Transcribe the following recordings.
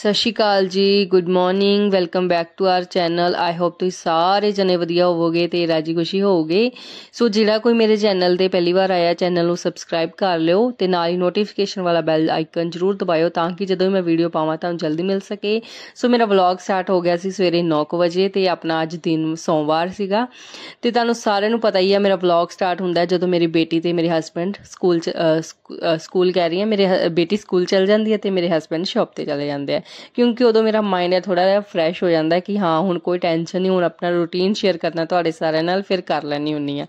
ਸਤਿ ਸ਼੍ਰੀ ਅਕਾਲ ਜੀ good morning welcome back to our channel I hope ਤੁਸੀਂ ਸਾਰੇ ਜਣੇ ਵਧੀਆ ਹੋਵੋਗੇ ਤੇ ਰਾਜੀ ਖੁਸ਼ੀ ਹੋਵੋਗੇ ਸੋ ਜਿਹੜਾ ਕੋਈ ਮੇਰੇ ਚੈਨਲ ਤੇ ਪਹਿਲੀ ਵਾਰ ਆਇਆ ਚੈਨਲ ਨੂੰ ਸਬਸਕ੍ਰਾਈਬ ਕਰ ਲਿਓ ਤੇ ਨਾਲ ਹੀ ਨੋਟੀਫਿਕੇਸ਼ਨ ਵਾਲਾ ਬੈਲ ਆਈਕਨ ਜ਼ਰੂਰ ਦਬਾਇਓ ਤਾਂ ਕਿ ਜਦੋਂ ਮੈਂ ਵੀਡੀਓ ਪਾਵਾਂ ਤਾਂ ਜਲਦੀ ਮਿਲ ਸਕੇ ਸੋ ਮੇਰਾ ਵਲੌਗ ਸਟਾਰਟ ਹੋ ਗਿਆ ਸੀ ਸਵੇਰੇ 9:00 ਵਜੇ ਤੇ ਆਪਣਾ ਅੱਜ ਦਿਨ ਸੋਮਵਾਰ ਸੀਗਾ ਤੇ ਤੁਹਾਨੂੰ ਸਾਰਿਆਂ ਨੂੰ ਪਤਾ ਹੀ ਹੈ ਮੇਰਾ ਵਲੌਗ ਸਟਾਰਟ ਹੁੰਦਾ ਜਦੋਂ ਮੇਰੀ ਬੇਟੀ ਤੇ ਮੇਰੇ ਹਸਬੰਡ ਸਕੂਲ ਸਕੂਲ ਕਹਿ ਰਹੀ ਹੈ ਮੇਰੇ ਬੇਟੀ ਸਕੂਲ ਚਲ ਜਾਂਦੀ ਹੈ ਤੇ ਮੇਰੇ ਹਸਬੰਡ ਸ਼ਾਪ ਤੇ ਚਲੇ ਜਾਂਦੇ ਆ ਕਿਉਂਕਿ ਉਦੋਂ ਮੇਰਾ ਮਾਈਂਡ ਹੈ ਥੋੜਾ ਜਿਹਾ ਫਰੈਸ਼ ਹੋ ਜਾਂਦਾ ਕਿ ਹਾਂ ਹੁਣ ਕੋਈ ਟੈਨਸ਼ਨ ਨਹੀਂ ਹੁਣ ਆਪਣਾ ਰੂਟੀਨ ਸ਼ੇਅਰ ਕਰਨਾ ਤੁਹਾਡੇ ਸਾਰਿਆਂ ਨਾਲ ਫਿਰ ਕਰ ਲੈਣੀ ਹੁੰਨੀ ਆ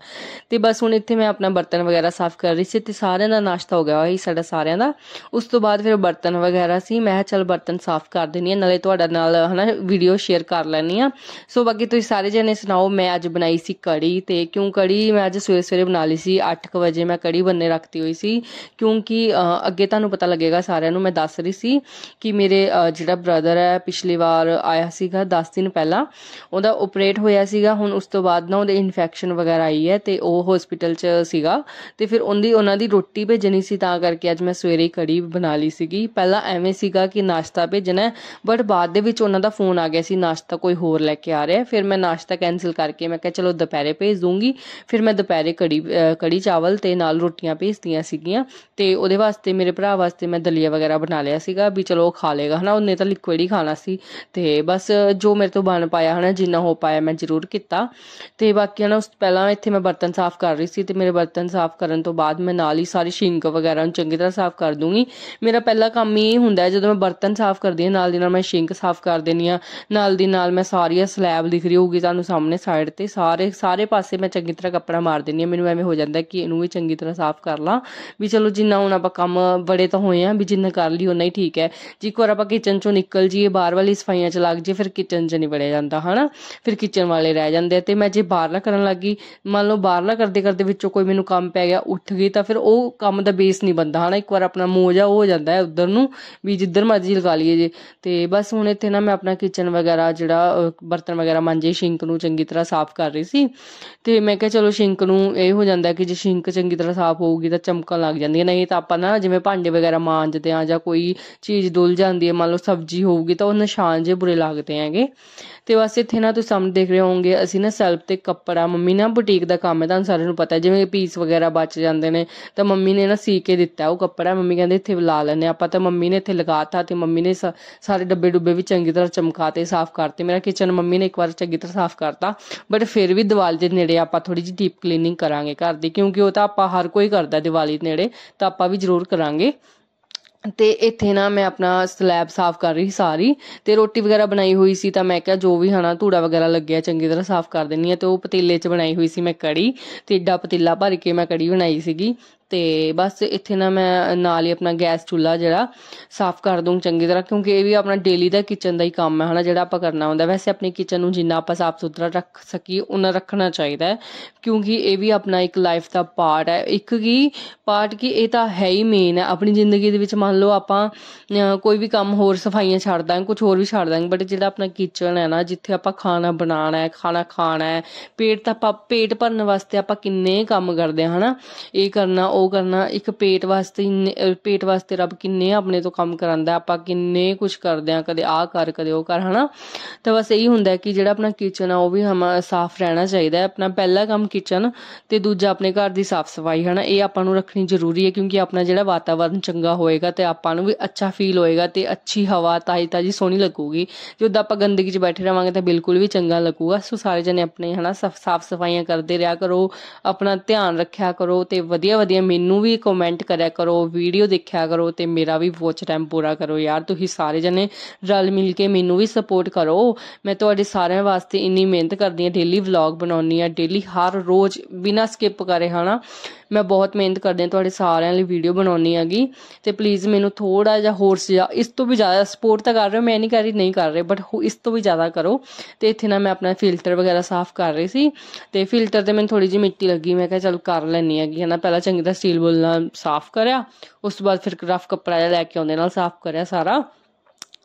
ਤੇ ਬਸ ਹੁਣ ਇੱਥੇ ਮੈਂ ਆਪਣਾ ਬਰਤਨ ਵਗੈਰਾ ਸਾਫ਼ ਕਰ ਰਹੀ ਸੀ ਤੇ ਸਾਰਿਆਂ ਦਾ ਨਾਸ਼ਤਾ ਹੋ ਗਿਆ ਹੋਈ ਸਾਡਾ ਸਾਰਿਆਂ ਦਾ ਉਸ ਤੋਂ ਬਾਅਦ ਫਿਰ ਬਰਤਨ ਵਗੈਰਾ ਸੀ ਮੈਂ ਚਲ ਬਰਤਨ ਸਾਫ਼ ਕਰ ਦੇਣੀ ਆ ਨਾਲੇ ਤੁਹਾਡਾ ਨਾਲ ਹਨਾ ਵੀਡੀਓ ਸ਼ੇਅਰ ਕਰ ਲੈਣੀ ਆ ਸੋ ਬਾਕੀ ਤੁਸੀਂ ਸਾਰੇ ਜਣੇ ਸੁਣਾਓ ਮੈਂ ਅੱਜ ਬਣਾਈ ਸੀ ਕੜੀ ਤੇ ਕਿਉਂ ਕੜੀ ਮੈਂ ਅੱਜ ਸਵੇਰੇ ਸਵੇਰੇ ਬਣਾ ਲਈ ਸੀ 8:00 ਵਜੇ ਮੈਂ ਕੜੀ ਬੰਨੇ ਰੱਖਤੀ ਹੋਈ ਸੀ ਕਿਉਂਕਿ ਅੱਗੇ ਤੁਹਾਨੂੰ ਪਤਾ ਲੱਗੇਗਾ ਸਾਰਿਆਂ ਨੂੰ ਮੈਂ ਦੱਸ ਰਹੀ ਸੀ ਕਿ ਮੇਰੇ ਜਿਹੜਾ ਬ੍ਰਦਰ ਹੈ ਪਿਛਲੀ ਵਾਰ ਆਇਆ ਸੀਗਾ 10 ਦਿਨ ਪਹਿਲਾਂ ਉਹਦਾ ਆਪਰੇਟ ਹੋਇਆ ਸੀਗਾ ਹੁਣ ਉਸ ਤੋਂ ਬਾਅਦ ਨਾ ਉਹਦੇ ਇਨਫੈਕਸ਼ਨ ਵਗੈਰਾ ਆਈ ਹੈ ਤੇ ਉਹ ਹਸਪੀਟਲ 'ਚ ਸੀਗਾ ਤੇ ਫਿਰ ਉਹਦੀ ਉਹਨਾਂ ਦੀ ਰੋਟੀ ਭੇਜਣੀ ਸੀ ਤਾਂ ਕਰਕੇ ਅੱਜ ਮੈਂ ਸਵੇਰੇ ਕੜੀ ਬਣਾ ਲਈ ਸੀਗੀ ਪਹਿਲਾਂ ਐਵੇਂ ਸੀਗਾ ਕਿ ਨਾਸ਼ਤਾ ਭੇਜਣਾ ਬਟ ਬਾਅਦ ਦੇ ਵਿੱਚ ਉਹਨਾਂ ਦਾ ਫੋਨ ਆ ਗਿਆ ਸੀ ਨਾਸ਼ਤਾ ਕੋਈ ਹੋਰ ਲੈ ਕੇ ਆ ਰਿਹਾ ਫਿਰ ਮੈਂ ਨਾਸ਼ਤਾ ਕੈਨਸਲ ਕਰਕੇ ਮੈਂ ਕਿਹਾ ਚਲੋ ਦੁਪਹਿਰੇ ਭੇਜ ਦੂੰਗੀ ਫਿਰ ਮੈਂ ਦੁਪਹਿਰੇ ਕੜੀ ਕੜੀ ਚਾਵਲ ਤੇ ਨਾਲ ਰੋਟੀਆਂ ਭੇਜਤੀਆਂ ਸੀਗੀਆਂ ਤੇ ਉਹਦੇ ਵਾਸਤੇ ਮੇਰੇ ਭਰਾ ਵਾਸਤੇ ਮੈਂ ਦਲੀਆ ਵਗੈਰਾ ਬਣਾ ਲਿਆ ਸੀਗਾ ਵੀ ਚਲੋ ਉਹ ਖਾ ਲੇਗਾ ਹਨਾ ਉਹਨੇ ਤਾਂ ਲਿਕੁਇਡ ਹੀ ਖਾਣਾ ਸੀ ਤੇ ਬਸ ਜੋ ਮੇਰੇ ਤੋਂ ਬਣ ਪਾਇਆ ਹਨਾ ਜਿੰਨਾ ਹੋ ਪਾਇਆ ਮੈਂ ਜ਼ਰੂਰ ਕੀਤਾ ਤੇ ਬਾਕੀ ਹਨਾ ਉਸ ਪਹਿਲਾਂ ਇੱਥੇ ਮੈਂ ਬਰਤਨ ਸਾਫ਼ ਕਰ ਰਹੀ ਸੀ ਤੇ ਮੇਰੇ ਬਰਤਨ ਸਾਫ਼ ਕਰਨ ਤੋਂ ਬਾਅਦ ਮੈਂ ਨਾਲ ਹੀ ਸਾਰੀ ਸ਼ਿੰਕ ਵਗੈਰਾ ਨੂੰ ਚੰਗੀ ਤਰ੍ਹਾਂ ਸਾਫ਼ ਕਰ ਦੂੰਗੀ ਮੇਰਾ ਪਹਿਲਾ ਕੰਮ ਇਹ ਹੁੰਦਾ ਹੈ ਜਦੋਂ ਮੈਂ ਬਰਤਨ ਸਾਫ਼ ਕਰਦੀ ਹਾਂ ਨਾਲ ਦੀ ਨਾਲ ਮੈਂ ਸ਼ਿੰਕ ਸਾਫ਼ ਕਰ ਦੇਣੀ ਆ ਨਾਲ ਦੀ ਨਾਲ ਮੈਂ ਸਾਰੀ ਸਲੈਬ ਦਿਖ ਰਹੀ ਹੋਊਗੀ ਤੁਹਾਨੂੰ ਸਾਹਮਣੇ ਸਾਈਡ ਤੇ ਸਾਰੇ ਸਾਰੇ ਪਾਸੇ ਮੈਂ ਚੰਗੀ ਤਰ੍ਹਾਂ ਕੱਪੜਾ ਮਾਰ ਦਿੰਨੀ ਆ ਮੈਨੂੰ ਐਵੇਂ ਹੋ ਜਾਂਦਾ ਕਿ ਇਹਨੂੰ ਵੀ ਚੰਗੀ ਤਰ੍ਹਾਂ ਸਾਫ਼ ਕਰ ਲਾਂ ਵੀ ਚਲੋ ਜਿੰਨਾ ਹੁਣ ਆਪਾਂ ਕੰਮ ਬੜੇ ਤਾਂ ਹੋਏ ਆ ਵੀ ਜਿੰਨਾ ਕਰ ਲਈ ਉਹਨਾਂ ਹੀ ਠੀਕ ਹੈ ਜੀ ਕੋਰ ਆਪਾਂ ਕਿਚਨ ਕਿਚਨ ਚੋਂ ਨਿਕਲ ਜੀਏ ਬਾਹਰ ਵਾਲੀ ਸਫਾਈਆਂ ਚ ਲੱਗ ਜੇ ਫਿਰ ਕਿਚਨ ਚ ਨਹੀਂ ਵੜਿਆ ਜਾਂਦਾ ਹਨਾ ਫਿਰ ਕਿਚਨ ਵਾਲੇ ਰਹਿ ਜਾਂਦੇ ਤੇ ਮੈਂ ਜੇ ਬਾਹਰਲਾ ਕਰਨ ਲੱਗੀ ਮੰਨ ਲਓ ਬਾਹਰਲਾ ਕਰਦੇ ਕਰਦੇ ਵਿੱਚੋਂ ਕੋਈ ਮੈਨੂੰ ਕੰਮ ਪੈ ਗਿਆ ਉੱਠ ਗਈ ਤਾਂ ਫਿਰ ਉਹ ਕੰਮ ਦਾ ਬੇਸ ਨਹੀਂ ਬੰਦਾ ਹਨਾ ਇੱਕ ਵਾਰ ਆਪਣਾ ਮੋਜਾ ਹੋ ਜਾਂਦਾ ਹੈ ਉਧਰ ਨੂੰ ਵੀ ਜਿੱਧਰ ਮਰਜ਼ੀ ਲਗਾ ਲਈਏ ਜੇ ਤੇ ਬਸ ਹੁਣ ਇੱਥੇ ਨਾ ਮੈਂ ਆਪਣਾ ਕਿਚਨ ਵਗੈਰਾ ਜਿਹੜਾ ਬਰਤਨ ਵਗੈਰਾ ਮਾਂਜੇ ਸ਼ਿੰਕ ਨੂੰ ਚੰਗੀ ਤਰ੍ਹਾਂ ਸਾਫ਼ ਕਰ ਰਹੀ ਸੀ ਤੇ ਮੈਂ ਕਿਹਾ ਚਲੋ ਸ਼ਿੰਕ ਨੂੰ ਇਹ ਹੋ ਜਾਂਦਾ ਕਿ ਜੇ ਸ਼ਿੰਕ ਚੰਗੀ ਤਰ੍ਹਾਂ ਸਾਫ਼ ਹੋਊਗੀ ਤਾਂ ਚਮਕਣ ਲੱਗ ਜਾਂਦੀ ਹੈ ਨਹੀਂ ਤਾਂ ਆਪਾਂ ਨਾ ਜਿਵੇਂ ਭਾਂਡੇ ਵਗੈਰਾ ਮਾਂਜਦੇ ਆ ਜਾਂ ਕੋਈ ਚੀਜ਼ ਡੁੱਲ ਜਾਂਦੀ ਹੈ ਮੰਨ ਲਓ ਸਬਜ਼ੀ ਹੋਊਗੀ ਤਾਂ ਉਹ ਨਿਸ਼ਾਨ ਜੇ ਬੁਰੇ ਲੱਗਦੇ ਹੈਗੇ ਤੇ ਬਸ ਇੱਥੇ ਨਾ ਤੁਸੀਂ ਸਾਹਮਣੇ ਦੇਖ ਰਹੇ ਹੋਵੋਗੇ ਅਸੀਂ ਨਾ ਸੈਲਫ ਤੇ ਕੱਪੜਾ ਮੰਮੀ ਨਾ ਬੁਟੀਕ ਦਾ ਕੰਮ ਹੈ ਤੁਹਾਨੂੰ ਸਾਰਿਆਂ ਨੂੰ ਪਤਾ ਜਿਵੇਂ ਪੀਸ ਵਗੈਰਾ ਬਚ ਜਾਂਦੇ ਨੇ ਤਾਂ ਮੰਮੀ ਨੇ ਨਾ ਸੀ ਕੇ ਦਿੱਤਾ ਉਹ ਕੱਪੜਾ ਮੰਮੀ ਕਹਿੰਦੇ ਇੱਥੇ ਲਾ ਲੈਣੇ ਆਪਾਂ ਤਾਂ ਮੰਮੀ ਨੇ ਇੱਥੇ ਲਗਾਤਾ ਤੇ ਮੰਮੀ ਨੇ ਸਾਰੇ ਡੱਬੇ ਡੁੱਬੇ ਵੀ ਚੰਗੀ ਤਰ੍ਹਾਂ ਚਮਕਾਤੇ ਸਾਫ਼ ਕਰਤੇ ਮੇਰਾ ਕਿਚਨ ਮੰਮੀ ਨੇ ਇੱਕ ਵਾਰ ਚੰਗੀ ਤਰ੍ਹਾਂ ਸਾਫ਼ ਕਰਤਾ ਬਟ ਫਿਰ ਵੀ ਦੀਵਾਲ ਦੇ ਨੇੜੇ ਆਪਾਂ ਥੋੜੀ ਜਿਹੀ ਡੀਪ ਕਲੀਨਿੰਗ ਕਰਾਂਗੇ ਘਰ ਦੀ ਕਿਉਂਕਿ ਉਹ ਤਾਂ ਆਪਾਂ ਹਰ ਕੋਈ ਕਰਦਾ ਦੀਵਾਲੀ ਨੇੜੇ ਤਾਂ ਆਪਾਂ ਵੀ ਜ਼ਰੂਰ ਕਰਾਂਗੇ ਅਤੇ ਇੱਥੇ ਨਾ ਮੈਂ ਆਪਣਾ ਸਲੈਬ ਸਾਫ਼ ਕਰ ਰਹੀ ਸਾਰੀ ਅਤੇ ਰੋਟੀ ਵਗੈਰਾ ਬਣਾਈ ਹੋਈ ਸੀ ਤਾਂ ਮੈਂ ਕਿਹਾ ਜੋ ਵੀ ਹਨਾ ਧੂੜਾ ਵਗੈਰਾ ਲੱਗਿਆ ਚੰਗੀ ਤਰ੍ਹਾਂ ਸਾਫ਼ ਕਰ ਦਿੰਦੀ ਹਾਂ ਅਤੇ ਉਹ ਪਤੀਲੇ 'ਚ ਬਣਾਈ ਹੋਈ ਸੀ ਮੈਂ ਕੜੀ ਅਤੇ ਏਡਾ ਪਤੀਲਾ ਭਰ ਕੇ ਮੈਂ ਕੜੀ ਬਣਾਈ ਸੀਗੀ ਤੇ ਬਸ ਇੱਥੇ ਨਾ ਮੈਂ ਨਾਲ ਹੀ ਆਪਣਾ ਗੈਸ ਚੁੱਲਾ ਜਿਹੜਾ ਸਾਫ਼ ਕਰ ਦੂੰ ਚੰਗੀ ਤਰ੍ਹਾਂ ਕਿਉਂਕਿ ਇਹ ਵੀ ਆਪਣਾ ਡੇਲੀ ਦਾ ਕਿਚਨ ਦਾ ਹੀ ਕੰਮ ਹੈ ਹਨਾ ਜਿਹੜਾ ਆਪਾਂ ਕਰਨਾ ਹੁੰਦਾ ਵੈਸੇ ਆਪਣੀ ਕਿਚਨ ਨੂੰ ਜਿੰਨਾ ਆਪਾਂ ਸਾਫ਼ ਸੁਥਰਾ ਰੱਖ ਸਕੀਏ ਉਹਨਾਂ ਰੱਖਣਾ ਚਾਹੀਦਾ ਹੈ ਕਿਉਂਕਿ ਇਹ ਵੀ ਆਪਣਾ ਇੱਕ ਲਾਈਫ ਦਾ ਪਾਰਟ ਹੈ ਇੱਕ ਕੀ ਪਾਰਟ ਕੀ ਇਹ ਤਾਂ ਹੈ ਹੀ ਮੇਨ ਹੈ ਆਪਣੀ ਜ਼ਿੰਦਗੀ ਦੇ ਵਿੱਚ ਮੰਨ ਲਓ ਆਪਾਂ ਕੋਈ ਵੀ ਕੰਮ ਹੋਰ ਸਫਾਈਆਂ ਛੱਡ ਦਾਂਗੇ ਕੁਝ ਹੋਰ ਵੀ ਛੱਡ ਦਾਂਗੇ ਬਟ ਜਿਹੜਾ ਆਪਣਾ ਕਿਚਨ ਹੈ ਨਾ ਜਿੱਥੇ ਆਪਾਂ ਖਾਣਾ ਬਣਾਉਣਾ ਹੈ ਖਾਣਾ ਖਾਣਾ ਹੈ ਪੇਟ ਤਾਂ ਆਪਾਂ ਪੇਟ ਭਰਨ ਵਾਸਤੇ ਆਪਾਂ ਕਿੰਨੇ ਕੰਮ ਕਰਦੇ ਹਾਂ ਹਨਾ ਇਹ ਕਰਨਾ ਉਹ ਕਰਨਾ ਇੱਕ ਪੇਟ ਵਾਸਤੇ ਪੇਟ ਵਾਸਤੇ ਰੱਬ ਕਿੰਨੇ ਆਪਣੇ ਤੋਂ ਕੰਮ ਕਰਾਂਦਾ ਆਪਾਂ ਕਿੰਨੇ ਕੁਝ ਕਰਦੇ ਆ ਕਦੇ ਆ ਕਰ ਕਦੇ ਉਹ ਕਰ ਹਨਾ ਤਾਂ ਬਸ ਇਹੀ ਹੁੰਦਾ ਕਿ ਜਿਹੜਾ ਆਪਣਾ ਕਿਚਨ ਆ ਉਹ ਵੀ ਹਮ ਸਾਫ਼ ਰਹਿਣਾ ਚਾਹੀਦਾ ਹੈ ਆਪਣਾ ਪਹਿਲਾ ਕੰਮ ਕਿਚਨ ਤੇ ਦੂਜਾ ਆਪਣੇ ਘਰ ਦੀ ਸਾਫ਼ ਸਫਾਈ ਹਨਾ ਇਹ ਆਪਾਂ ਨੂੰ ਰੱਖਣੀ ਜ਼ਰੂਰੀ ਹੈ ਕਿਉਂਕਿ ਆਪਣਾ ਜਿਹੜਾ ਵਾਤਾਵਰਣ ਚੰਗਾ ਹੋਏਗਾ ਤੇ ਆਪਾਂ ਨੂੰ ਵੀ ਅੱਛਾ ਫੀਲ ਹੋਏਗਾ ਤੇ ਅੱਛੀ ਹਵਾ ਤਾਜੀ ਤਾਜੀ ਸੋਹਣੀ ਲੱਗੂਗੀ ਜਦੋਂ ਆਪਾਂ ਗੰਦਗੀ 'ਚ ਬੈਠੇ ਰਵਾਂਗੇ ਤਾਂ ਬਿਲਕੁਲ ਵੀ ਚੰਗਾ ਲੱਗੂਗਾ ਸੋ ਸਾਰੇ ਜਣੇ ਆਪਣੇ ਹਨਾ ਸਾਫ਼ ਸਫਾਈਆਂ ਕਰਦੇ ਰਿਹਾ ਕਰੋ ਆਪਣਾ ਧਿਆਨ ਰੱਖਿਆ ਕਰੋ ਤੇ ਵਧੀਆ ਵਧੀਆ ਮੈਨੂੰ ਵੀ ਕਮੈਂਟ ਕਰਿਆ ਕਰੋ ਵੀਡੀਓ ਦੇਖਿਆ ਕਰੋ ਤੇ ਮੇਰਾ ਵੀ ਵਾਚ ਟਾਈਮ ਪੂਰਾ ਕਰੋ ਯਾਰ ਤੁਸੀਂ ਸਾਰੇ ਜਣੇ ਰਲ ਮਿਲ ਕੇ ਮੈਨੂੰ ਵੀ ਸਪੋਰਟ ਕਰੋ ਮੈਂ ਤੁਹਾਡੇ ਸਾਰਿਆਂ ਵਾਸਤੇ ਇੰਨੀ ਮਿਹਨਤ ਕਰਦੀ ਆ ਡੇਲੀ ਵਲੌਗ ਬਣਾਉਣੀ ਆ ਡੇਲੀ ਹਰ ਰੋਜ਼ ਬਿਨਾ ਸਕਿਪ ਕਰੇ ਹਨਾ ਮੈਂ ਬਹੁਤ ਮਿਹਨਤ ਕਰਦੀ ਆ ਤੁਹਾਡੇ ਸਾਰਿਆਂ ਲਈ ਵੀਡੀਓ ਬਣਾਉਣੀ ਹੈਗੀ ਤੇ ਪਲੀਜ਼ ਮੈਨੂੰ ਥੋੜਾ ਜਿਹਾ ਹੋਰ ਇਸ ਤੋਂ ਵੀ ਜ਼ਿਆਦਾ ਸਪੋਰਟ ਤਾਂ ਕਰ ਰਹੇ ਹੋ ਮੈਂ ਨਹੀਂ ਕਰ ਰਹੀ ਨਹੀਂ ਕਰ ਰਹੇ ਬਟ ਇਸ ਤੋਂ ਵੀ ਜ਼ਿਆਦਾ ਕਰੋ ਤੇ ਇੱਥੇ ਨਾ ਮੈਂ ਆਪਣਾ ਫਿਲਟਰ ਵਗੈਰਾ ਸਾਫ਼ ਕਰ ਰਹੀ ਸੀ ਤੇ ਫਿਲਟਰ ਤੇ ਮੈਨੂੰ ਥੋੜੀ ਜਿਹੀ ਮਿੱਟੀ ਲੱਗੀ ਮੈਂ ਕਿਹਾ ਚਲ ਕਰ ਲੈਣੀ ਹੈਗੀ ਹਨਾ ਪਹਿਲਾਂ ਚੰਗੀ ਤਰ੍ਹਾਂ ਸਟੀਲ ਬੋਲ ਨਾਲ ਸਾਫ਼ ਕਰਿਆ ਉਸ ਤੋਂ ਬਾਅਦ ਫਿਰ ਰਫ ਕੱਪੜਾ ਲੈ ਕੇ ਆਉਂਦੇ ਨਾਲ ਸਾਫ਼ ਕਰਿਆ ਸਾਰਾ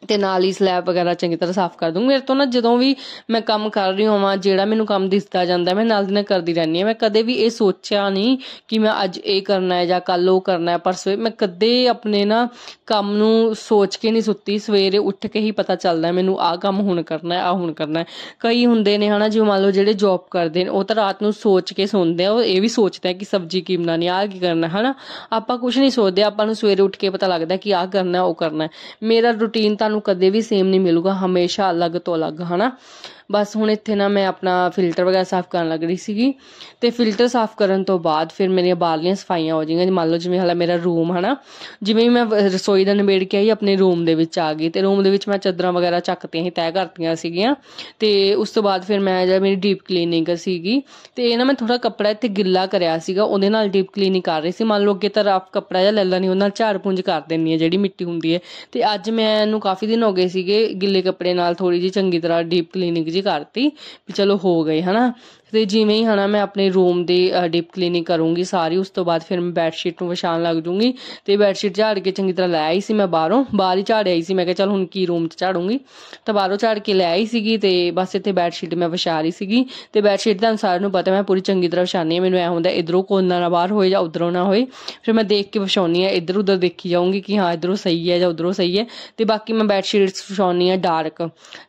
ਤੇ ਨਾਲ ਹੀ ਸਲੈਬ ਵਗੈਰਾ ਚੰਗੀ ਤਰ੍ਹਾਂ ਸਾਫ਼ ਕਰ ਦੂੰਗੀ ਮੇਰੇ ਤੋਂ ਨਾ ਜਦੋਂ ਵੀ ਮੈਂ ਕੰਮ ਕਰ ਰਹੀ ਹਾਂ ਜਿਹੜਾ ਮੈਨੂੰ ਕੰਮ ਦਿਸਦਾ ਜਾਂਦਾ ਮੈਂ ਨਾਲ ਦੀ ਨਾਲ ਕਰਦੀ ਰਹਿੰਦੀ ਹਾਂ ਮੈਂ ਕਦੇ ਵੀ ਇਹ ਸੋਚਿਆ ਨਹੀਂ ਕਿ ਮੈਂ ਅੱਜ ਇਹ ਕਰਨਾ ਹੈ ਜਾਂ ਕੱਲ ਉਹ ਕਰਨਾ ਹੈ ਪਰ ਸਵੇਰ ਮੈਂ ਕਦੇ ਆਪਣੇ ਨਾ ਕੰਮ ਨੂੰ ਸੋਚ ਕੇ ਨਹੀਂ ਸੁੱਤੀ ਸਵੇਰੇ ਉੱਠ ਕੇ ਹੀ ਪਤਾ ਚੱਲਦਾ ਮੈਨੂੰ ਆਹ ਕੰਮ ਹੁਣ ਕਰਨਾ ਹੈ ਆਹ ਹੁਣ ਕਰਨਾ ਹੈ ਕਈ ਹੁੰਦੇ ਨੇ ਹਨਾ ਜਿਵੇਂ ਮੰਨ ਲਓ ਜਿਹੜੇ ਜੌਬ ਕਰਦੇ ਨੇ ਉਹ ਤਾਂ ਰਾਤ ਨੂੰ ਸੋਚ ਕੇ ਸੌਂਦੇ ਆ ਉਹ ਇਹ ਵੀ ਸੋਚਦੇ ਆ ਕਿ ਸਬਜ਼ੀ ਕੀ ਬਣਾਣੀ ਆ ਕੀ ਕਰਨਾ ਹਨਾ ਆਪਾਂ ਕੁਝ ਨਹੀਂ ਸੋਚਦੇ ਆਪਾਂ ਨੂੰ ਸਵੇਰੇ ਉੱਠ ਕੇ ਪਤਾ ਲੱਗਦਾ ਕਿ ਆਹ ਕਰਨਾ ਉਹ ਕਰਨਾ ਮੇਰਾ ਰੁਟੀਨ ਤਾਂ ਨੂੰ ਕਦੇ ਵੀ ਸੇਮ ਨਹੀਂ ਮਿਲੂਗਾ ਹਮੇਸ਼ਾ ਅਲੱਗ ਤੋਂ ਅਲੱਗ ਹਨਾ ਬਸ ਹੁਣ ਇੱਥੇ ਨਾ ਮੈਂ ਆਪਣਾ ਫਿਲਟਰ ਵਗੈਰਾ ਸਾਫ਼ ਕਰਨ ਲੱਗ ਰਹੀ ਸੀਗੀ ਤੇ ਫਿਲਟਰ ਸਾਫ਼ ਕਰਨ ਤੋਂ ਬਾਅਦ ਫਿਰ ਮੇਰੀਆਂ ਬਾਹਰਲੀਆਂ ਸਫਾਈਆਂ ਹੋ ਜਾਈਆਂ ਮੰਨ ਲਓ ਜਿਵੇਂ ਹਾਲਾ ਮੇਰਾ ਰੂਮ ਹਨਾ ਜਿਵੇਂ ਮੈਂ ਰਸੋਈ ਦਾ ਨਿਬੇੜ ਕੇ ਆਈ ਆਪਣੇ ਰੂਮ ਦੇ ਵਿੱਚ ਆ ਗਈ ਤੇ ਰੂਮ ਦੇ ਵਿੱਚ ਮੈਂ ਚਾਦਰਾਂ ਵਗੈਰਾ ਚੱਕਤੀਆਂ ਸੀ ਤੈਅ ਕਰਤੀਆਂ ਸੀਗੀਆਂ ਤੇ ਉਸ ਤੋਂ ਬਾਅਦ ਫਿਰ ਮੈਂ ਜਿਹੜਾ ਮੇਰੀ ਡੀਪ ਕਲੀਨਿੰਗ ਸੀਗੀ ਤੇ ਇਹ ਨਾ ਮੈਂ ਥੋੜਾ ਕੱਪੜਾ ਇੱਥੇ ਗਿੱਲਾ ਕਰਿਆ ਸੀਗਾ ਉਹਦੇ ਨਾਲ ਡੀਪ ਕਲੀਨਿੰਗ ਕਰ ਰਹੀ ਸੀ ਮੰਨ ਲਓ ਕਿ ਤਾਂ ਰਫ ਕੱਪੜਾ ਜਾਂ ਲੱਲਾ ਨਹੀਂ ਉਹਨਾਂ ਨਾਲ ਝਾੜ ਪੁੰਝ ਕਰ ਦਿੰਨੀ ਹੈ ਜਿਹੜੀ ਮਿੱਟੀ ਹੁੰਦੀ ਹੈ ਤੇ ਅੱਜ ਮੈਂ ਇਹਨੂੰ ਕਾਫੀ ਦਿਨ ਹੋ ਗਏ ਸੀਗੇ ਗਿੱਲੇ ਕੱਪੜੇ ਨਾਲ ਥੋੜੀ ਜੀ ਚੰਗੀ ਤਰ੍ਹਾਂ ਡੀਪ ਕਲੀਨਿੰਗ ਜੀ ਕਰਤੀ ਵੀ ਚਲੋ ਹੋ ਗਏ ਹਨਾ ਤੇ ਜਿਵੇਂ ਹੀ ਹਨਾ ਮੈਂ ਆਪਣੇ ਰੂਮ ਦੇ ਡੀਪ ਕਲੀਨਿੰਗ ਕਰੂੰਗੀ ਸਾਰੀ ਉਸ ਤੋਂ ਬਾਅਦ ਫਿਰ ਮੈਂ ਬੈੱਡ ਸ਼ੀਟ ਨੂੰ ਵਿਛਾਣ ਲੱਗ ਜੂੰਗੀ ਤੇ ਬੈੱਡ ਸ਼ੀਟ ਝਾੜ ਕੇ ਚੰਗੀ ਤਰ੍ਹਾਂ ਲੈ ਆਈ ਸੀ ਮੈਂ ਬਾਹਰੋਂ ਬਾਹਰ ਹੀ ਝਾੜ ਆਈ ਸੀ ਮੈਂ ਕਿਹਾ ਚਲ ਹੁਣ ਕੀ ਰੂਮ 'ਚ ਝਾੜੂੰਗੀ ਤਾਂ ਬਾਹਰੋਂ ਝਾੜ ਕੇ ਲੈ ਆਈ ਸੀਗੀ ਤੇ ਬਸ ਇੱਥੇ ਬੈੱਡ ਸ਼ੀਟ ਮੈਂ ਵਿਛਾ ਰਹੀ ਸੀਗੀ ਤੇ ਬੈੱਡ ਸ਼ੀਟ ਦਾ ਅਨਸਾਰ ਨੂੰ ਪਤਾ ਮੈਂ ਪੂਰੀ ਚੰਗੀ ਤਰ੍ਹਾਂ ਵਿਛਾਣੀ ਹੈ ਮੈਨੂੰ ਐ ਹੁੰਦਾ ਇਧਰੋਂ ਕੋਨਾ ਨਾ ਬਾਹਰ ਹੋਏ ਜਾਂ ਉਧਰੋਂ ਨਾ ਹੋਏ ਫਿਰ ਮੈਂ ਦੇਖ ਕੇ ਵਿਛਾਉਣੀ ਹੈ ਇਧਰ ਉਧਰ ਦੇਖੀ ਜਾਊਂਗੀ ਕਿ ਹਾਂ ਇਧਰੋਂ ਸਹੀ ਹੈ ਜਾਂ ਉਧਰੋਂ ਸਹੀ ਹੈ ਤੇ ਬਾਕੀ ਮੈਂ ਬੈੱਡ ਸ਼ੀਟਸ ਵਿਛਾਉਣੀ ਹੈ ਡਾਰਕ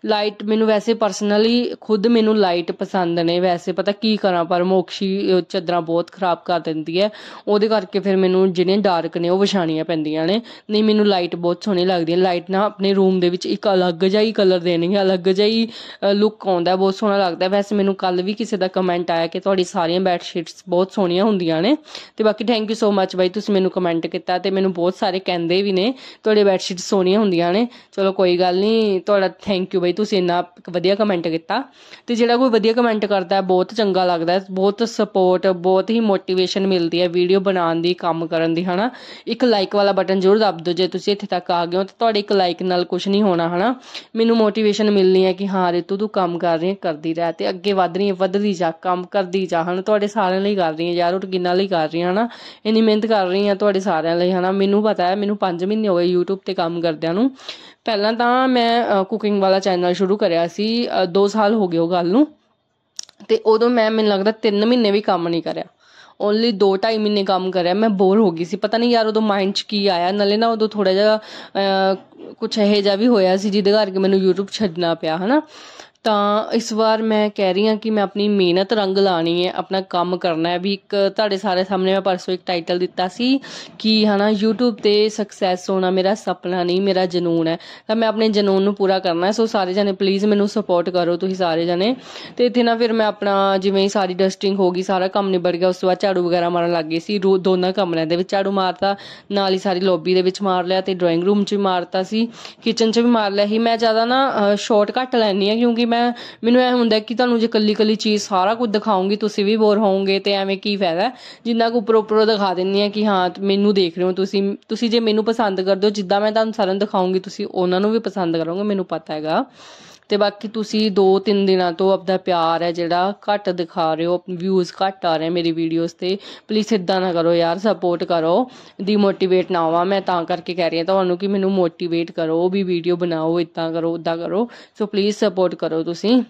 ਲਾਈਟ ਮੈਨੂੰ ਵੈਸੇ ਪਰਸਨਲੀ ਖੁਦ ਮੈਨੂੰ ਲਾਈਟ ਪਸੰਦ ਨੇ ਵੈਸੇ ਪਤਾ ਕੀ ਕਰਾਂ ਪਰ ਮੋਕਸ਼ੀ ਚਦਰਾਂ ਬਹੁਤ ਖਰਾਬ ਕਰ ਦਿੰਦੀ ਹੈ ਉਹਦੇ ਕਰਕੇ ਫਿਰ ਮੈਨੂੰ ਜਿਹੜੀਆਂ ਡਾਰਕ ਨੇ ਉਹ ਵਿਛਾਣੀਆਂ ਪੈਂਦੀਆਂ ਨੇ ਨਹੀਂ ਮੈਨੂੰ ਲਾਈਟ ਬਹੁਤ ਸੋਹਣੀ ਲੱਗਦੀ ਹੈ ਲਾਈਟ ਨਾ ਆਪਣੇ ਰੂਮ ਦੇ ਵਿੱਚ ਇੱਕ ਅਲੱਗ ਜਿਹਾ ਹੀ ਕਲਰ ਦੇਣੀ ਹੈ ਅਲੱਗ ਜਿਹੀ ਲੁੱਕ ਆਉਂਦਾ ਬਹੁਤ ਸੋਹਣਾ ਲੱਗਦਾ ਵੈਸੇ ਮੈਨੂੰ ਕੱਲ ਵੀ ਕਿਸੇ ਦਾ ਕਮੈਂਟ ਆਇਆ ਕਿ ਤੁਹਾਡੀ ਸਾਰੀਆਂ ਬੈੱਡ ਸ਼ੀਟਸ ਬਹੁਤ ਸੋਹਣੀਆਂ ਹੁੰਦੀਆਂ ਨੇ ਤੇ ਬਾਕੀ ਥੈਂਕ ਯੂ ਸੋ ਮੱਚ ਬਾਈ ਤੁਸੀਂ ਮੈਨੂੰ ਕਮੈਂਟ ਕੀਤਾ ਤੇ ਮੈਨੂੰ ਬਹੁਤ ਸਾਰੇ ਕਹਿੰਦੇ ਵੀ ਨੇ ਤੁਹਾਡੇ ਬੈੱਡ ਸ਼ੀਟਸ ਸੋਹਣੀਆਂ ਹੁੰਦੀਆਂ ਨੇ ਚਲੋ ਕੋਈ ਗੱਲ ਨਹੀਂ ਤੁਹਾਡਾ ਥੈਂਕ ਯੂ ਬਾਈ ਤੁਸੀਂ ਇੰਨਾ ਵਧੀਆ ਕਮੈਂਟ ਕੀਤਾ ਤੇ ਜਿਹੜਾ ਕੋਈ ਵਧੀਆ ਕਮੈਂਟ ਕਰਦਾ ਹੈ ਬਹੁਤ ਬਹੁਤ ਚੰਗਾ ਲੱਗਦਾ ਹੈ ਬਹੁਤ ਸਪੋਰਟ ਬਹੁਤ ਹੀ ਮੋਟੀਵੇਸ਼ਨ ਮਿਲਦੀ ਹੈ ਵੀਡੀਓ ਬਣਾਉਣ ਦੀ ਕੰਮ ਕਰਨ ਦੀ ਹਨਾ ਇੱਕ ਲਾਈਕ ਵਾਲਾ ਬਟਨ ਜ਼ਰੂਰ ਦਬ ਦਿਓ ਜੇ ਤੁਸੀਂ ਇੱਥੇ ਤੱਕ ਆ ਗਏ ਹੋ ਤਾਂ ਤੁਹਾਡੇ ਇੱਕ ਲਾਈਕ ਨਾਲ ਕੁਝ ਨਹੀਂ ਹੋਣਾ ਹਨਾ ਮੈਨੂੰ ਮੋਟੀਵੇਸ਼ਨ ਮਿਲਣੀ ਹੈ ਕਿ ਹਾਂ ਰਿਤੂ ਤੂੰ ਕੰਮ ਕਰ ਰਹੀ ਹੈ ਕਰਦੀ ਰਹਿ ਤੇ ਅੱਗੇ ਵਧ ਰਹੀ ਹੈ ਵਧਦੀ ਜਾ ਕੰਮ ਕਰਦੀ ਜਾ ਹਨਾ ਤੁਹਾਡੇ ਸਾਰਿਆਂ ਲਈ ਕਰ ਰਹੀ ਹੈ ਯਾਰ ਉਹ ਕਿੰਨਾ ਲਈ ਕਰ ਰਹੀ ਹੈ ਹਨਾ ਇੰਨੀ ਮਿਹਨਤ ਕਰ ਰਹੀ ਹੈ ਤੁਹਾਡੇ ਸਾਰਿਆਂ ਲਈ ਹਨਾ ਮੈਨੂੰ ਪਤਾ ਹੈ ਮੈਨੂੰ 5 ਮਹੀਨੇ ਹੋ ਗਏ YouTube ਤੇ ਕੰਮ ਕਰਦਿਆਂ ਨੂੰ ਪਹਿਲਾਂ ਤਾਂ ਮੈਂ ਕੁਕਿੰਗ ਵਾਲਾ ਚੈਨਲ ਸ਼ੁਰੂ ਕਰਿਆ ਸੀ 2 ਸਾਲ ਹੋ ਗਏ ਉਹ ਗੱਲ ਨੂੰ ਤੇ ਉਦੋਂ ਮੈਂ ਮੈਨੂੰ ਲੱਗਦਾ 3 ਮਹੀਨੇ ਵੀ ਕੰਮ ਨਹੀਂ ਕਰਿਆ ਓਨਲੀ 2-2.5 ਮਹੀਨੇ ਕੰਮ ਕਰਿਆ ਮੈਂ ਬੋਰ ਹੋ ਗਈ ਸੀ ਪਤਾ ਨਹੀਂ ਯਾਰ ਉਦੋਂ ਮਾਈਂਡ 'ਚ ਕੀ ਆਇਆ ਨਾਲੇ ਨਾ ਉਦੋਂ ਥੋੜਾ ਜਿਹਾ ਕੁਝ ਇਹ ਜਿਹਾ ਵੀ ਹੋਇਆ ਸੀ ਜਿਹਦੇ ਕਰਕੇ ਮੈਨੂੰ YouTube ਛੱਡਣਾ ਪਿਆ ਹਨਾ ਤਾਂ ਇਸ ਵਾਰ ਮੈਂ ਕਹਿ ਰਹੀ ਹਾਂ ਕਿ ਮੈਂ ਆਪਣੀ ਮਿਹਨਤ ਰੰਗ ਲਾਣੀ ਹੈ ਆਪਣਾ ਕੰਮ ਕਰਨਾ ਹੈ ਵੀ ਇੱਕ ਤੁਹਾਡੇ ਸਾਰੇ ਸਾਹਮਣੇ ਮੈਂ ਪਰਸੋਂ ਇੱਕ ਟਾਈਟਲ ਦਿੱਤਾ ਸੀ ਕਿ ਹਨਾ YouTube ਤੇ ਸਕਸੈਸ ਹੋਣਾ ਮੇਰਾ ਸੁਪਨਾ ਨਹੀਂ ਮੇਰਾ ਜਨੂਨ ਹੈ ਤਾਂ ਮੈਂ ਆਪਣੇ ਜਨੂਨ ਨੂੰ ਪੂਰਾ ਕਰਨਾ ਹੈ ਸੋ ਸਾਰੇ ਜਣੇ ਪਲੀਜ਼ ਮੈਨੂੰ ਸਪੋਰਟ ਕਰੋ ਤੁਸੀਂ ਸਾਰੇ ਜਣੇ ਤੇ ਇੱਥੇ ਨਾ ਫਿਰ ਮੈਂ ਆਪਣਾ ਜਿਵੇਂ ਸਾਰੀ ਡਸਟਿੰਗ ਹੋ ਗਈ ਸਾਰਾ ਕੰਮ ਨਿਬੜ ਗਿਆ ਉਸ ਤੋਂ ਬਾਅਦ ਝਾੜੂ ਵਗੈਰਾ ਮਾਰਨ ਲੱਗ ਗਈ ਸੀ ਦੋਨਾਂ ਕਮਰਿਆਂ ਦੇ ਵਿੱਚ ਝਾੜੂ ਮਾਰਤਾ ਨਾਲ ਹੀ ਸਾਰੀ ਲੌਬੀ ਦੇ ਵਿੱਚ ਮਾਰ ਲਿਆ ਤੇ ਡਰਾਇੰਗ ਰੂਮ 'ਚ ਵੀ ਮਾਰਤਾ ਸੀ ਕਿਚਨ 'ਚ ਵੀ ਮਾਰ ਲਿਆ ਸੀ ਮੈਂ ਜ਼ਿਆਦਾ ਨਾ ਸ਼ਾਰਟਕਟ ਲੈਣੀ ਆ ਕਿਉਂਕਿ ਮੈਂ ਮੈਨੂੰ ਇਹ ਹੁੰਦਾ ਕਿ ਤੁਹਾਨੂੰ ਜੇ ਕੱਲੀ ਕੱਲੀ ਚੀਜ਼ ਸਾਰਾ ਕੁਝ ਦਿਖਾਉਂਗੀ ਤੁਸੀਂ ਵੀ ਬੋਰ ਹੋਵੋਗੇ ਤੇ ਐਵੇਂ ਕੀ ਫਾਇਦਾ ਜਿੰਨਾ ਕੁ ਉੱਪਰੋਂ ਉੱਪਰੋਂ ਦਿਖਾ ਦਿੰਨੀ ਆ ਕਿ ਹਾਂ ਮੈਨੂੰ ਦੇਖ ਰਹੇ ਹੋ ਤੁਸੀਂ ਤੁਸੀਂ ਜੇ ਮੈਨੂੰ ਪਸੰਦ ਕਰਦੇ ਹੋ ਜਿੱਦਾਂ ਮੈਂ ਤੁਹਾਨੂੰ ਸਾਰਿਆਂ ਨੂੰ ਦਿਖਾਉਂਗੀ ਤੁਸੀਂ ਉਹਨਾਂ ਨੂੰ ਵੀ ਪਸੰਦ ਕਰੋਗੇ ਮੈਨੂੰ ਪਤਾ ਹੈਗਾ ਤੇ ਬਾਕੀ ਤੁਸੀਂ 2-3 ਦਿਨਾਂ ਤੋਂ ਆਪਦਾ ਪਿਆਰ ਹੈ ਜਿਹੜਾ ਘੱਟ ਦਿਖਾ ਰਹੇ ਹੋ ਵਿਊਜ਼ ਘੱਟ ਆ ਰਹੇ ਮੇਰੀ ਵੀਡੀਓਜ਼ ਤੇ ਪਲੀਜ਼ ਇਦਾਂ ਨਾ ਕਰੋ ਯਾਰ ਸਪੋਰਟ ਕਰੋ ਡੀਮੋਟੀਵੇਟ ਨਾ ਹੋਵਾਂ ਮੈਂ ਤਾਂ ਕਰਕੇ ਕਹਿ ਰਹੀ ਹਾਂ ਤੁਹਾਨੂੰ ਕਿ ਮੈਨੂੰ ਮੋਟੀਵੇਟ ਕਰੋ ਵੀ ਵੀਡੀਓ ਬਣਾਓ ਇਦਾਂ ਕਰੋ ਉਦਾਂ ਕਰੋ ਸੋ ਪਲੀਜ਼ ਸਪੋਰਟ ਕਰੋ ਤੁਸੀਂ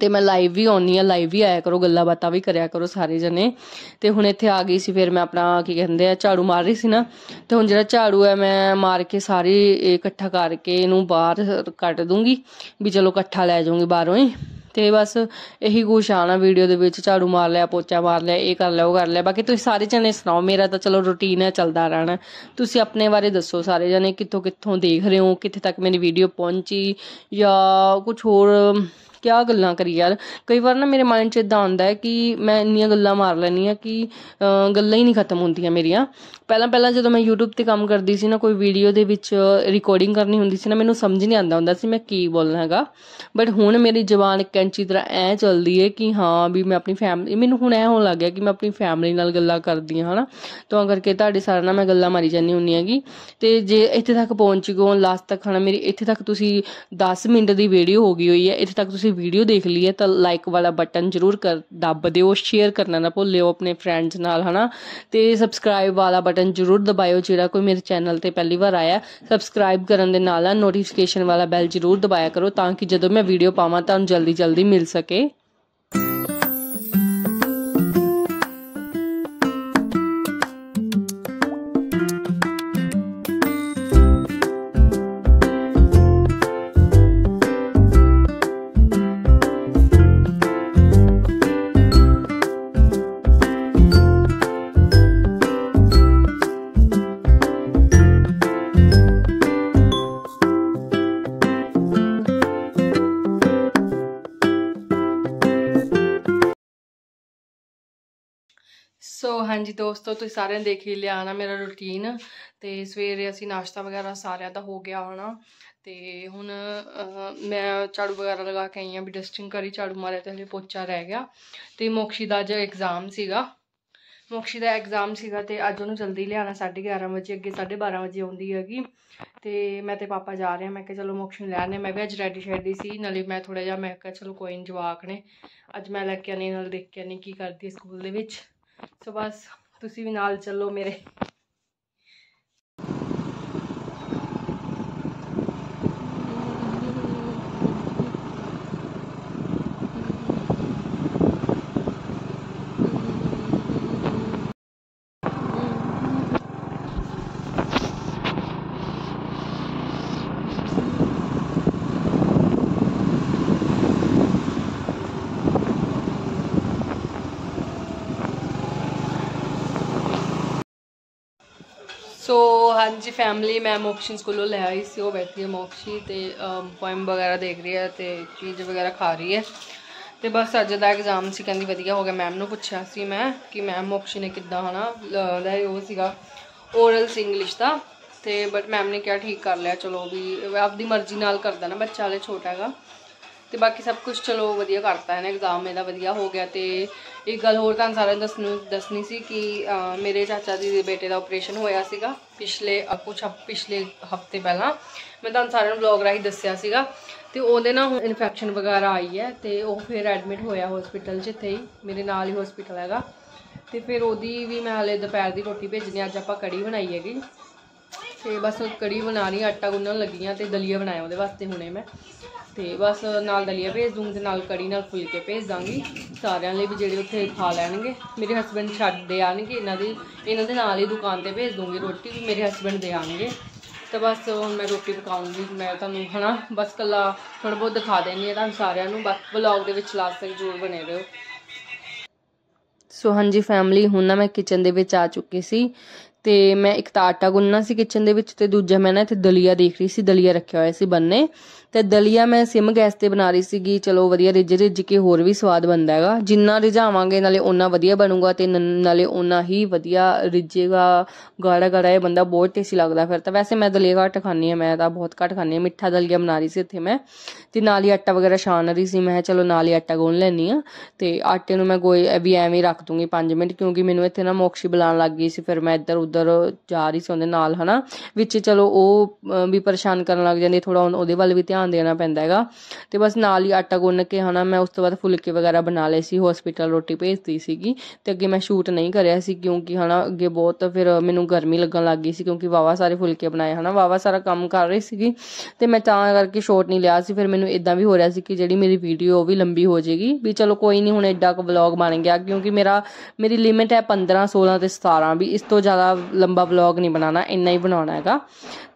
ਤੇ ਮੈਂ ਲਾਈਵ ਵੀ ਆਉਣੀ ਆ ਲਾਈਵ ਵੀ ਆਇਆ ਕਰੋ ਗੱਲਾਂ ਬਾਤਾਂ ਵੀ ਕਰਿਆ ਕਰੋ ਸਾਰੇ ਜਣੇ ਤੇ ਹੁਣ ਇੱਥੇ ਆ ਗਈ ਸੀ ਫਿਰ ਮੈਂ ਆਪਣਾ ਕੀ ਕਹਿੰਦੇ ਆ ਝਾੜੂ ਮਾਰ ਰਹੀ ਸੀ ਨਾ ਤੇ ਹੁਣ ਜਿਹੜਾ ਝਾੜੂ ਹੈ ਮੈਂ ਮਾਰ ਕੇ ਸਾਰੀ ਇਕੱਠਾ ਕਰਕੇ ਇਹਨੂੰ ਬਾਹਰ ਕੱਟ ਦੂੰਗੀ ਵੀ ਚਲੋ ਇਕੱਠਾ ਲੈ ਜਾਉਂਗੀ ਬਾਹਰੋਂ ਹੀ ਤੇ ਬਸ ਇਹੀ ਕੁਛ ਆਣਾ ਵੀਡੀਓ ਦੇ ਵਿੱਚ ਝਾੜੂ ਮਾਰ ਲਿਆ ਪੋਚਾ ਮਾਰ ਲਿਆ ਇਹ ਕਰ ਲਿਆ ਉਹ ਕਰ ਲਿਆ ਬਾਕੀ ਤੁਸੀਂ ਸਾਰੇ ਜਣੇ ਸੁਣਾਓ ਮੇਰਾ ਤਾਂ ਚਲੋ ਰੁਟੀਨ ਹੈ ਚੱਲਦਾ ਰਹਿਣਾ ਤੁਸੀਂ ਆਪਣੇ ਬਾਰੇ ਦੱਸੋ ਸਾਰੇ ਜਣੇ ਕਿੱਥੋਂ ਕਿੱਥੋਂ ਦੇਖ ਰਹੇ ਹੋ ਕਿੱਥੇ ਤੱਕ ਮੇਰੀ ਵੀਡੀਓ ਪਹੁੰਚੀ ਜਾਂ ਕੁਝ ਹੋਰ ਕਿਆ ਗੱਲਾਂ ਕਰੀ ਯਾਰ ਕਈ ਵਾਰ ਨਾ ਮੇਰੇ ਮਾਈਂਡ 'ਚ ਇਦਾਂ ਆਉਂਦਾ ਹੈ ਕਿ ਮੈਂ ਇੰਨੀਆਂ ਗੱਲਾਂ ਮਾਰ ਲੈਣੀ ਆ ਕਿ ਗੱਲਾਂ ਹੀ ਨਹੀਂ ਖਤਮ ਹੁੰਦੀਆਂ ਮੇਰੀਆਂ ਪਹਿਲਾਂ ਪਹਿਲਾਂ ਜਦੋਂ ਮੈਂ YouTube ਤੇ ਕੰਮ ਕਰਦੀ ਸੀ ਨਾ ਕੋਈ ਵੀਡੀਓ ਦੇ ਵਿੱਚ ਰਿਕਾਰਡਿੰਗ ਕਰਨੀ ਹੁੰਦੀ ਸੀ ਨਾ ਮੈਨੂੰ ਸਮਝ ਨਹੀਂ ਆਉਂਦਾ ਹੁੰਦਾ ਸੀ ਮੈਂ ਕੀ ਬੋਲਣਾ ਹੈਗਾ ਬਟ ਹੁਣ ਮੇਰੀ ਜ਼ਬਾਨ ਇੱਕ ਕੈਂਚੀ ਤਰ੍ਹਾਂ ਐ ਚੱਲਦੀ ਏ ਕਿ ਹਾਂ ਵੀ ਮੈਂ ਆਪਣੀ ਫੈਮਿਲੀ ਮੈਨੂੰ ਹੁਣ ਐ ਹੋਣ ਲੱਗ ਗਿਆ ਕਿ ਮੈਂ ਆਪਣੀ ਫੈਮਿਲੀ ਨਾਲ ਗੱਲਾਂ ਕਰਦੀ ਹਾਂ ਹਨਾ ਤਾਂ ਕਰਕੇ ਤੁਹਾਡੇ ਸਾਰਿਆਂ ਨਾਲ ਮੈਂ ਗੱਲਾਂ ਮਾਰੀ ਜਾਂਦੀ ਹੁੰਨੀ ਹੈਗੀ ਤੇ ਜੇ ਇੱਥੇ ਤੱਕ ਪਹੁੰਚ ਗਏ ਹੋ ਲਾਸਟ ਤੱਕ ਹਨਾ ਮੇਰੀ ਇੱਥੇ ਤੱਕ ਤੁਸੀਂ 10 ਮਿੰਟ ਦੀ ਵੀਡੀਓ ਹੋ ਗਈ ਹੋਈ ਹੈ ਇੱਥੇ ਤੱਕ ਤੁਸੀਂ ਵੀਡੀਓ ਦੇਖ ਲਈ ਹੈ ਤਾਂ ਲਾਈਕ ਵਾਲਾ ਬਟਨ ਜ਼ਰੂਰ ਕਰ ਦੱਬ ਦਿਓ ਸ਼ੇਅਰ ਕਰਨਾ ਨਾ ਭੁੱਲਿਓ ਆਪਣੇ ਫਰੈਂਡਸ ਨਾਲ ਹਨਾ ਤੇ ਸਬਸਕ੍ਰਾਈਬ ਵਾਲਾ ਬਟਨ ਜ਼ਰੂਰ ਦਬਾਇਓ ਜਿਹੜਾ ਕੋਈ ਮੇਰੇ ਚੈਨਲ ਤੇ ਪਹਿਲੀ ਵਾਰ ਆਇਆ ਸਬਸਕ੍ਰਾਈਬ ਕਰਨ ਦੇ ਨਾਲ ਨਾਲ ਨੋਟੀਫਿਕੇਸ਼ਨ ਵਾਲਾ ਬੈਲ ਜ਼ਰੂਰ ਦਬਾਇਆ ਕਰੋ ਤਾਂ ਕਿ ਜਦੋਂ ਮੈਂ ਵੀਡੀਓ ਪਾਵਾਂ ਤੁਹਾਨੂੰ ਜਲਦੀ ਜਲਦੀ ਮਿਲ ਸਕੇ ਹਾਂਜੀ ਦੋਸਤੋ ਤੁਸੀਂ ਸਾਰਿਆਂ ਦੇਖ ਹੀ ਲਿਆ ਹਨਾ ਮੇਰਾ ਰੁਟੀਨ ਤੇ ਸਵੇਰੇ ਅਸੀਂ ਨਾਸ਼ਤਾ ਵਗੈਰਾ ਸਾਰਿਆਂ ਦਾ ਹੋ ਗਿਆ ਹਨਾ ਤੇ ਹੁਣ ਮੈਂ ਝਾੜੂ ਵਗੈਰਾ ਲਗਾ ਕੇ ਆਈ ਆ ਵੀ ਡਸਟਿੰਗ ਕਰੀ ਝਾੜੂ ਮਾਰਿਆ ਤੇ ਹਲੇ ਪੋਚਾ ਰਹਿ ਗਿਆ ਤੇ ਮੋਕਸ਼ੀ ਦਾ ਅੱਜ ਐਗਜ਼ਾਮ ਸੀਗਾ ਮੋਕਸ਼ੀ ਦਾ ਐਗਜ਼ਾਮ ਸੀਗਾ ਤੇ ਅੱਜ ਉਹਨੂੰ ਜਲਦੀ ਲਿਆਣਾ 11:30 ਵਜੇ ਅੱਗੇ 12:30 ਵਜੇ ਆਉਂਦੀ ਹੈਗੀ ਤੇ ਮੈਂ ਤੇ ਪਾਪਾ ਜਾ ਰਹੇ ਆ ਮੈਂ ਕਿਹਾ ਚਲੋ ਮੋਕਸ਼ੀ ਨੂੰ ਲੈਣੇ ਮੈਂ ਵੀ ਅੱਜ ਰੈਡੀ ਸ਼ੈਡੀ ਸੀ ਨਾਲੇ ਮੈਂ ਥੋੜਾ ਜਿਹਾ ਮੈਂ ਕਿਹਾ ਚਲੋ ਕੋਈ ਨਹੀਂ ਜਵਾਕ ਨੇ ਅੱਜ ਮੈਂ ਲੈ ਕੇ ਆਣੀ ਨਾਲ ਦੇਖ ਕੇ ਆਣੀ ਕੀ ਕਰਦੀ ਸਕੂਲ ਦੇ ਵਿੱਚ ਸੋ ਬਸ ਤੁਸੀਂ ਵੀ ਨਾਲ ਚੱਲੋ ਮੇਰੇ ਸੋ ਹਾਂਜੀ ਫੈਮਿਲੀ ਮੈਂ ਮੋਕਸ਼ੀ ਸਕੂਲੋਂ ਲੈ ਆਈ ਸੀ ਉਹ ਬੈਠੀ ਹੈ ਮੋਕਸ਼ੀ ਤੇ ਪੋਇਮ ਵਗੈਰਾ ਦੇਖ ਰਹੀ ਹੈ ਤੇ ਚੀਜ਼ ਵਗੈਰਾ ਖਾ ਰਹੀ ਹੈ ਤੇ ਬਸ ਅੱਜ ਦਾ ਐਗਜ਼ਾਮ ਸੀ ਕਹਿੰਦੀ ਵਧੀਆ ਹੋ ਗਿਆ ਮੈਮ ਨੂੰ ਪੁੱਛਿਆ ਸੀ ਮੈਂ ਕਿ ਮੈਮ ਮੋਕਸ਼ੀ ਨੇ ਕਿੱਦਾਂ ਹਨਾ ਦਾ ਉਹ ਸੀਗਾ ਓਰਲ ਸੀ ਇੰਗਲਿਸ਼ ਦਾ ਤੇ ਬਟ ਮੈਮ ਨੇ ਕਿਹਾ ਠੀਕ ਕਰ ਲਿਆ ਚਲੋ ਵੀ ਆਪਦੀ ਮਰਜ਼ੀ ਨਾਲ ਕਰ ਦੇਣਾ ਬੱਚਾ ਹਲੇ ਛੋਟਾ ਹੈਗਾ ਤੇ ਬਾਕੀ ਸਭ ਕੁਝ ਚਲੋ ਵਧੀਆ ਕਰਤਾ ਇਹਨੇ ਐਗਜ਼ਾਮ ਇਹਦਾ ਵਧੀਆ ਹੋ ਗਿਆ ਤੇ ਇੱਕ ਗੱਲ ਹੋਰ ਤੁਹਾਨੂੰ ਸਾਰਿਆਂ ਦੱਸਣੀ ਦੱਸਣੀ ਸੀ ਕਿ ਮੇਰੇ ਚਾਚਾ ਜੀ ਦੇ ਬੇਟੇ ਦਾ ਆਪਰੇਸ਼ਨ ਹੋਇਆ ਸੀਗਾ ਪਿਛਲੇ ਕੁਝ ਪਿਛਲੇ ਹਫਤੇ ਪਹਿਲਾਂ ਮੈਂ ਤੁਹਾਨੂੰ ਸਾਰਿਆਂ ਨੂੰ ਵਲੌਗ ਰਾਹੀਂ ਦੱਸਿਆ ਸੀਗਾ ਤੇ ਉਹਦੇ ਨਾਲ ਹੁਣ ਇਨਫੈਕਸ਼ਨ ਵਗੈਰਾ ਆਈ ਹੈ ਤੇ ਉਹ ਫਿਰ ਐਡਮਿਟ ਹੋਇਆ ਹਸਪੀਟਲ ਜਿੱਥੇ ਹੀ ਮੇਰੇ ਨਾਲ ਹੀ ਹਸਪੀਟਲ ਹੈਗਾ ਤੇ ਫਿਰ ਉਹਦੀ ਵੀ ਮੈਂ ਹਲੇ ਦੁਪਹਿਰ ਦੀ ਰੋਟੀ ਭੇਜਣੀ ਅੱਜ ਆਪਾਂ ਕੜੀ ਬਣਾਈ ਹੈਗੀ ਤੇ ਬਸ ਕੜੀ ਬਣਾਣੀ ਆਟਾ ਗੁੰਨਣ ਲੱਗੀ ਆ ਤੇ ਦਲੀਆ ਬਣਾਇਆ ਉਹਦੇ ਵਾਸਤੇ ਹੁਣੇ ਮੈਂ ਤੇ ਬਸ ਨਾਲ ਦਲੀਆ ਭੇਜ ਦੂੰਗੀ ਤੇ ਨਾਲ ਕੜੀ ਨਾਲ ਫੁਲਕੇ ਭੇਜ ਦਾਂਗੀ ਸਾਰਿਆਂ ਲਈ ਵੀ ਜਿਹੜੇ ਉੱਥੇ ਖਾ ਲੈਣਗੇ ਮੇਰੇ ਹਸਬੰਡ ਛੱਡਦੇ ਆਣਗੇ ਇਹਨਾਂ ਦੀ ਇਹਨਾਂ ਦੇ ਨਾਲ ਹੀ ਦੁਕਾਨ ਤੇ ਭੇਜ ਦੂੰਗੀ ਰੋਟੀ ਵੀ ਮੇਰੇ ਹਸਬੰਡ ਦੇ ਆਣਗੇ ਤੇ ਬਸ ਹੁਣ ਮੈਂ ਰੋਟੀ ਪਕਾਉਂਗੀ ਮੈਂ ਤੁਹਾਨੂੰ ਹਨਾ ਬਸ ਕੱਲਾ ਥੋੜਾ ਬਹੁਤ ਦਿਖਾ ਦੇਣੀ ਹੈ ਤੁਹਾਨੂੰ ਸਾਰਿਆਂ ਨੂੰ ਬਸ ਵਲੌਗ ਦੇ ਵਿੱਚ ਲਾਸਟ ਤੱਕ ਜ਼ਰੂਰ ਬਣੇ ਰਹੋ ਸੋ ਹਾਂਜੀ ਫੈਮਿਲੀ ਹੁਣ ਨਾ ਮੈਂ ਕਿਚਨ ਦੇ ਵਿੱਚ ਆ ਚੁੱਕੀ ਸੀ ਤੇ ਮੈਂ ਇੱਕ ਤਾਂ ਆਟਾ ਗੁੰਨਣਾ ਸੀ ਕਿਚਨ ਦੇ ਵਿੱਚ ਤੇ ਦੂਜਾ ਮੈਂ ਨਾ ਇੱਥੇ ਦਲੀਆ ਦੇਖ ਰਹੀ ਸੀ ਦਲੀਆ ਰੱਖਿਆ ਹੋਇਆ ਸੀ ਬੰਨੇ ਤੇ ਦਲੀਆ ਮੈਂ ਸਿਮ ਗੈਸ ਤੇ ਬਣਾ ਰਹੀ ਸੀਗੀ ਚਲੋ ਵਧੀਆ ਰਿਜ ਰਿਜ ਕੇ ਹੋਰ ਵੀ ਸਵਾਦ ਬਣਦਾ ਹੈਗਾ ਜਿੰਨਾ ਰਿਝਾਵਾਂਗੇ ਨਾਲੇ ਉਹਨਾਂ ਵਧੀਆ ਬਣੂਗਾ ਤੇ ਨਾਲੇ ਉਹਨਾਂ ਹੀ ਵਧੀਆ ਰਿਜੇਗਾ ਗਾੜਾ ਗਾੜਾ ਇਹ ਬੰਦਾ ਬਹੁਤ ਟੇਸੀ ਲੱਗਦਾ ਫਿਰ ਤਾਂ ਵੈਸੇ ਮੈਂ ਦਲੀਆ ਘੱਟ ਖਾਣੀ ਹੈ ਮੈਂ ਤਾਂ ਬਹੁਤ ਘੱਟ ਖਾਣੀ ਆ ਮਿੱਠਾ ਦਲੀਆ ਬਣਾ ਰਹੀ ਸੀ ਇੱਥੇ ਮੈਂ ਤੇ ਨਾਲ ਹੀ ਆਟਾ ਵਗੈਰਾ ਛਾਣ ਰਹੀ ਸੀ ਮੈਂ ਚਲੋ ਨਾਲ ਹੀ ਆਟਾ ਗੁੰਨ ਲੈਣੀ ਆ ਤੇ ਆਟੇ ਨੂੰ ਮੈਂ ਗੋਏ ਵੀ ਐਵੇਂ ਹੀ ਰੱਖ ਦੂੰਗੀ 5 ਮਿੰਟ ਕਿਉਂਕਿ ਮੈਨੂੰ ਇੱਥੇ ਨਾ ਮੋਕਸ਼ੀ ਬੁਲਾਉਣ ਲੱਗ ਗਈ ਸੀ ਫਿਰ ਮੈਂ ਇੱਧਰ ਉੱਧਰ ਜਾ ਰਹੀ ਸੀ ਉਹਦੇ ਨਾਲ ਹਨਾ ਵਿੱਚ ਚਲੋ ਉਹ ਵੀ ਪਰੇਸ਼ਾਨ ਕਰਨ ਲੱਗ ਜਾਂਦੀ ਥੋੜਾ ਉਹਦੇ ਵੱਲ ਵੀ ਧਿਆਨ ਧਿਆਨ ਦੇਣਾ ਪੈਂਦਾ ਹੈਗਾ ਤੇ ਬਸ ਨਾਲ ਹੀ ਆਟਾ ਗੁੰਨ ਕੇ ਹਨਾ ਮੈਂ ਉਸ ਤੋਂ ਬਾਅਦ ਫੁਲਕੇ ਵਗੈਰਾ ਬਣਾ ਲਏ ਸੀ ਹਸਪੀਟਲ ਰੋਟੀ ਭੇਜਦੀ ਸੀਗੀ ਤੇ ਅੱਗੇ ਮੈਂ ਸ਼ੂਟ ਨਹੀਂ ਕਰਿਆ ਸੀ ਕਿਉਂਕਿ ਹਨਾ ਅੱਗੇ ਬਹੁਤ ਫਿਰ ਮੈਨੂੰ ਗਰਮੀ ਲੱਗਣ ਲੱਗ ਗਈ ਸੀ ਕਿਉਂਕਿ ਵਾਵਾ ਸਾਰੇ ਫੁਲਕੇ ਬਣਾਏ ਹਨਾ ਵਾਵਾ ਸਾਰਾ ਕੰਮ ਕਰ ਰਹੀ ਸੀਗੀ ਤੇ ਮੈਂ ਤਾਂ ਕਰਕੇ ਸ਼ੋਟ ਨਹੀਂ ਲਿਆ ਸੀ ਫਿਰ ਮੈਨੂੰ ਇਦਾਂ ਵੀ ਹੋ ਰਿਹਾ ਸੀ ਕਿ ਜਿਹੜੀ ਮੇਰੀ ਵੀਡੀਓ ਉਹ ਵੀ ਲੰਬੀ ਹੋ ਜਾਏਗੀ ਵੀ ਚਲੋ ਕੋਈ ਨਹੀਂ ਹੁਣ ਐਡਾ ਕੁ ਵਲੌਗ ਬਣ ਗਿਆ ਕਿਉਂਕਿ ਮੇਰਾ ਮੇਰੀ ਲਿਮਿਟ ਹੈ 15 16 ਤੇ 17 ਵੀ ਇਸ ਤੋਂ ਜ਼ਿਆਦਾ ਲੰਬਾ ਵਲੌਗ ਨਹੀਂ ਬਣਾਉਣਾ ਇੰਨਾ ਹੀ ਬਣਾਉਣਾ ਹੈਗਾ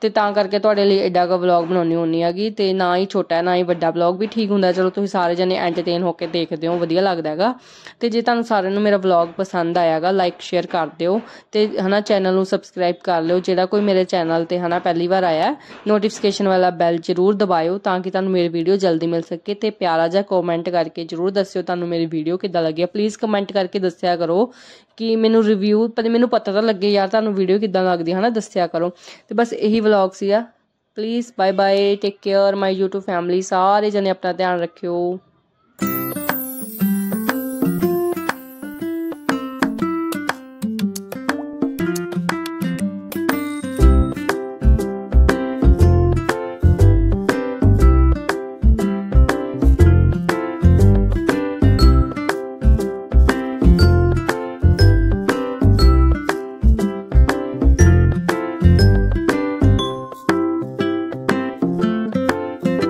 ਤੇ ਤਾਂ ਕਰਕੇ ਤੁਹਾਡੇ ਲਈ ਐਡਾ ਕੁ ਵਲੌਗ ਬਣਾਉਣੀ ਹੋਣੀ ਹੈਗੀ ਤੇ ਨਾ ਹੀ ਛੋਟਾ ਨਾ ਹੀ ਵੱਡਾ ਵਲੌਗ ਵੀ ਠੀਕ ਹੁੰਦਾ ਚਲੋ ਤੁਸੀਂ ਸਾਰੇ ਜਣੇ ਐਂਟਰਟੇਨ ਹੋ ਕੇ ਦੇਖਦੇ ਹੋ ਵਧੀਆ ਲੱਗਦਾ ਹੈਗਾ ਤੇ ਜੇ ਤੁਹਾਨੂੰ ਸਾਰਿਆਂ ਨੂੰ ਮੇਰਾ ਵਲੌਗ ਪਸੰਦ ਆਇਆਗਾ ਲਾਈਕ ਸ਼ੇਅਰ ਕਰ ਦਿਓ ਤੇ ਹਨਾ ਚੈਨਲ ਨੂੰ ਸਬਸਕ੍ਰਾਈਬ ਕਰ ਲਿਓ ਜਿਹੜਾ ਕੋਈ ਮੇਰੇ ਚੈਨਲ ਤੇ ਹਨਾ ਪਹਿਲੀ ਵਾਰ ਆਇਆ ਨੋਟੀਫਿਕੇਸ਼ਨ ਵਾਲਾ ਬੈਲ ਜ਼ਰੂਰ ਦਬਾਇਓ ਤਾਂ ਕਿ ਤੁਹਾਨੂੰ ਮੇਰੀ ਵੀਡੀਓ ਜਲਦੀ ਮਿਲ ਸਕੇ ਤੇ ਪਿਆਰਾ ਜਿਹਾ ਕਮੈਂਟ ਕਰਕੇ ਜ਼ਰੂਰ ਦੱਸਿਓ ਤੁਹਾਨੂੰ ਮੇਰੀ ਵੀਡੀਓ ਕਿੱਦਾਂ ਲੱਗੀ ਪਲੀਜ਼ ਕਮੈਂਟ ਕਰਕੇ ਦੱਸਿਆ ਕਰੋ ਕਿ ਮੈਨੂੰ ਰਿਵਿਊ ਪਰ ਮੈਨੂੰ ਪਤਾ ਤਾਂ ਲੱਗੇ ਯਾਰ ਤੁਹਾਨੂੰ ਵੀਡੀਓ ਕਿੱਦਾਂ ਲੱਗਦੀ ਹਨਾ ਦੱਸਿਆ ਕਰੋ ਤੇ ਬਸ ਇਹੀ ਵਲੌਗ ਸੀਗਾ please bye bye take care my YouTube family ਸਾਰੇ ਜਣੇ ਆਪਣਾ ਧਿਆਨ ਰੱਖਿਓ